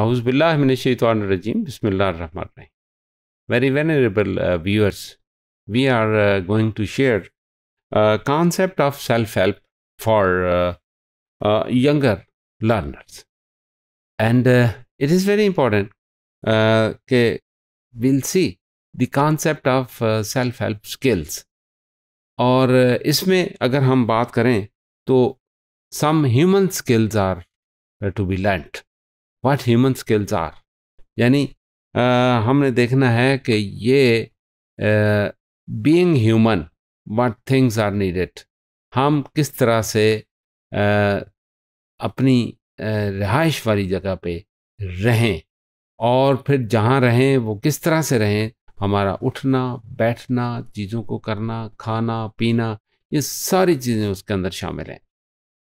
आउज़बिल्लाजीम बसमिल्लर very venerable viewers we are going to share concept of self help for younger learners and it is very important के will see the concept of self help skills और इसमें अगर हम बात करें तो some human skills are to be learned what human skills are यानी हमने देखना है कि ये being human what things are needed हम किस तरह से uh, अपनी uh, रिहाइश वाली जगह पे रहें और फिर जहाँ रहें वो किस तरह से रहें हमारा उठना बैठना चीज़ों को करना खाना पीना ये सारी चीज़ें उसके अंदर शामिल हैं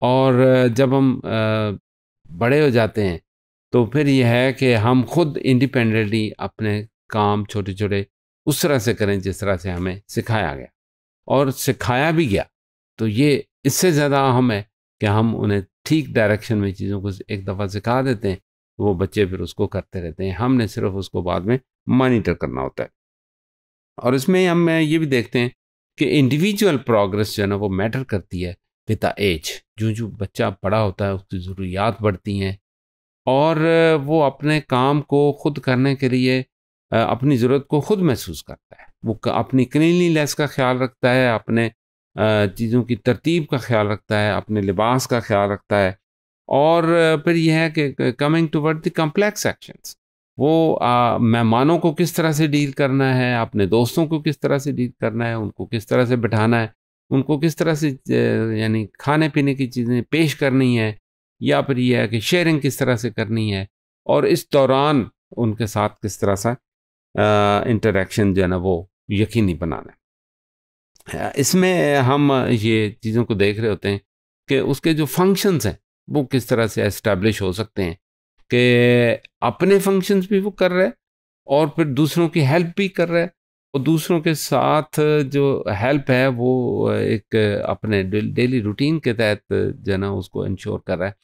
और जब हम बड़े हो जाते हैं तो फिर यह है कि हम खुद इंडिपेंडेंटली अपने काम छोटे छोटे उस तरह से करें जिस तरह से हमें सिखाया गया और सिखाया भी गया तो ये इससे ज़्यादा अहम है कि हम उन्हें ठीक डायरेक्शन में चीज़ों को एक दफ़ा सिखा देते हैं वो बच्चे फिर उसको करते रहते हैं हमने सिर्फ उसको बाद में मॉनिटर करना होता है और इसमें हम ये भी देखते हैं कि इंडिविजुअल प्रोग्रेस जो है ना वो मैटर करती है विद एज जो जो बच्चा बड़ा होता है उसकी ज़रूरियात बढ़ती हैं और वो अपने काम को खुद करने के लिए अपनी ज़रूरत को खुद महसूस करता है वो अपनी क्लिनलीनेस का ख्याल रखता है अपने चीज़ों की तरतीब का ख्याल रखता है अपने लिबास का ख्याल रखता है और फिर यह है कि coming towards the complex actions वो मेहमानों को किस तरह से डील करना है अपने दोस्तों को किस तरह से डील करना है उनको किस तरह से बिठाना है उनको किस तरह से यानी खाने पीने की चीज़ें पेश करनी है या फिर यह है कि शेयरिंग किस तरह से करनी है और इस दौरान उनके साथ किस तरह सा इंटरेक्शन जो है ना वो यकीनी बनाना है इसमें हम ये चीज़ों को देख रहे होते हैं कि उसके जो फंक्शंस हैं वो किस तरह से इस्टेब्लिश हो सकते हैं कि अपने फंक्शंस भी वो कर रहे और फिर दूसरों की हेल्प भी कर रहा है और दूसरों के साथ जो हेल्प है वो एक अपने डेली रूटीन के तहत जो है ना उसको इंश्योर कर रहा है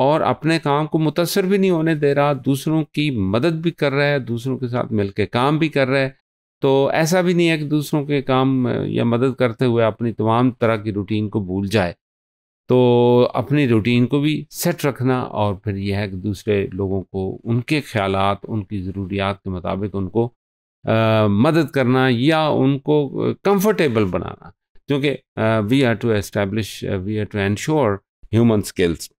और अपने काम को मुतासर भी नहीं होने दे रहा दूसरों की मदद भी कर रहा है दूसरों के साथ मिल के काम भी कर रहा है तो ऐसा भी नहीं है कि दूसरों के काम या मदद करते हुए अपनी तमाम तरह की रूटीन को भूल जाए तो अपनी रूटीन को भी सेट रखना और फिर यह है कि दूसरे लोगों को उनके ख्याल उनकी ज़रूरियात के मुताबिक उनको आ, मदद करना या उनको कंफर्टेबल बनाना क्योंकि we are to establish we are to ensure human skills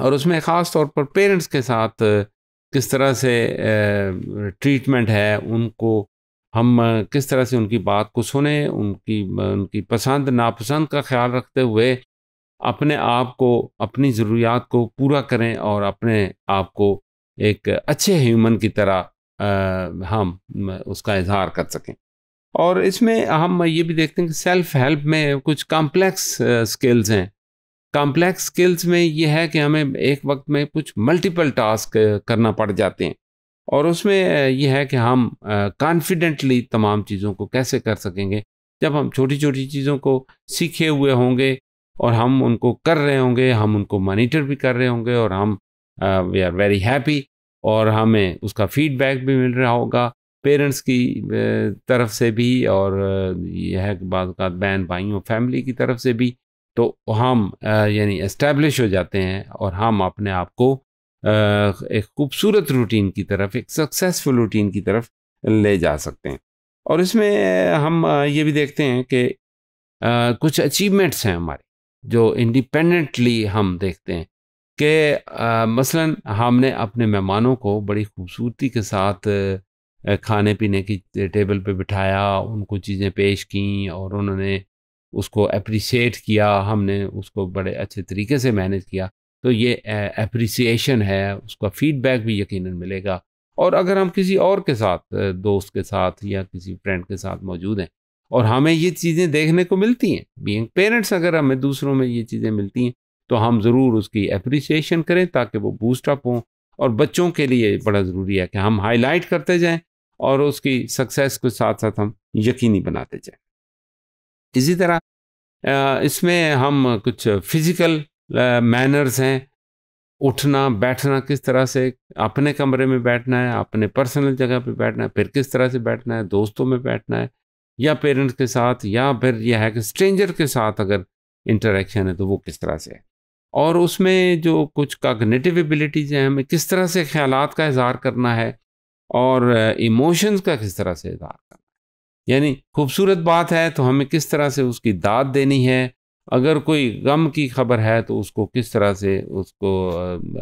और उसमें ख़ास तौर पर पेरेंट्स के साथ किस तरह से ट्रीटमेंट है उनको हम किस तरह से उनकी बात को सुने उनकी उनकी पसंद नापसंद का ख्याल रखते हुए अपने आप को अपनी ज़रूरियात को पूरा करें और अपने आप को एक अच्छे ह्यूमन की तरह हम उसका इजहार कर सकें और इसमें हम ये भी देखते हैं कि सेल्फ हेल्प में कुछ कॉम्प्लेक्स स्किल्स हैं कॉम्प्लेक्स स्किल्स में ये है कि हमें एक वक्त में कुछ मल्टीपल टास्क करना पड़ जाते हैं और उसमें यह है कि हम कॉन्फिडेंटली तमाम चीज़ों को कैसे कर सकेंगे जब हम छोटी छोटी चीज़ों को सीखे हुए होंगे और हम उनको कर रहे होंगे हम उनको मॉनिटर भी कर रहे होंगे और हम वी आर वेरी हैप्पी और हमें उसका फीडबैक भी मिल रहा होगा पेरेंट्स की तरफ से भी और यह है कि बाद बहन भाइयों फैमिली की तरफ से भी तो हम यानी इस्टेब्लिश हो जाते हैं और हम अपने आप को एक खूबसूरत रूटीन की तरफ एक सक्सेसफुल रूटीन की तरफ ले जा सकते हैं और इसमें हम ये भी देखते हैं कि कुछ अचीवमेंट्स हैं हमारे जो इंडिपेंडेंटली हम देखते हैं कि मसलन हमने अपने मेहमानों को बड़ी खूबसूरती के साथ खाने पीने की टेबल पे बिठाया उनको चीज़ें पेश की और उन्होंने उसको अप्रिसट किया हमने उसको बड़े अच्छे तरीके से मैनेज किया तो ये अप्रिसिएशन है उसका फीडबैक भी यकीनन मिलेगा और अगर हम किसी और के साथ दोस्त के साथ या किसी फ्रेंड के साथ मौजूद हैं और हमें ये चीज़ें देखने को मिलती हैं बीइंग पेरेंट्स अगर हमें दूसरों में ये चीज़ें मिलती हैं तो हम ज़रूर उसकी अप्रिसिएशन करें ताकि वो बूस्ट अप हों और बच्चों के लिए बड़ा ज़रूरी है कि हम हाईलाइट करते जाएँ और उसकी सक्सेस के साथ साथ हम यकीनी बनाते जाएँ इसी तरह इसमें हम कुछ फिजिकल मैनर्स हैं उठना बैठना किस तरह से अपने कमरे में बैठना है अपने पर्सनल जगह पे बैठना है फिर किस तरह से बैठना है दोस्तों में बैठना है या पेरेंट्स के साथ या फिर यह है कि स्ट्रेंजर के साथ अगर इंटरेक्शन है तो वो किस तरह से है और उसमें जो कुछ कागनेटिव एबिलिटीज़ हैं हमें किस तरह से ख़्याल का इजहार करना है और इमोशंस का किस तरह से इजहार करना है यानी खूबसूरत बात है तो हमें किस तरह से उसकी दाद देनी है अगर कोई गम की खबर है तो उसको किस तरह से उसको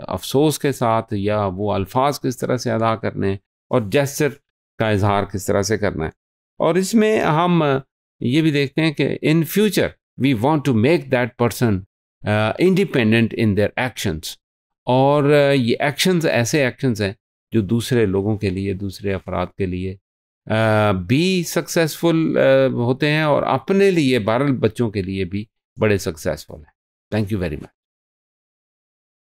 अफसोस के साथ या वो अल्फाज किस तरह से अदा करने हैं और जैसर का इजहार किस तरह से करना है और इसमें हम ये भी देखते हैं कि in future we want to make that person independent in their actions और ये एक्शंस ऐसे एक्शंस हैं जो दूसरे लोगों के लिए दूसरे अफराद के लिए भी सक्सेसफुल होते हैं और अपने लिए बारह बच्चों के लिए भी बड़े सक्सेसफुल हैं थैंक यू वेरी मच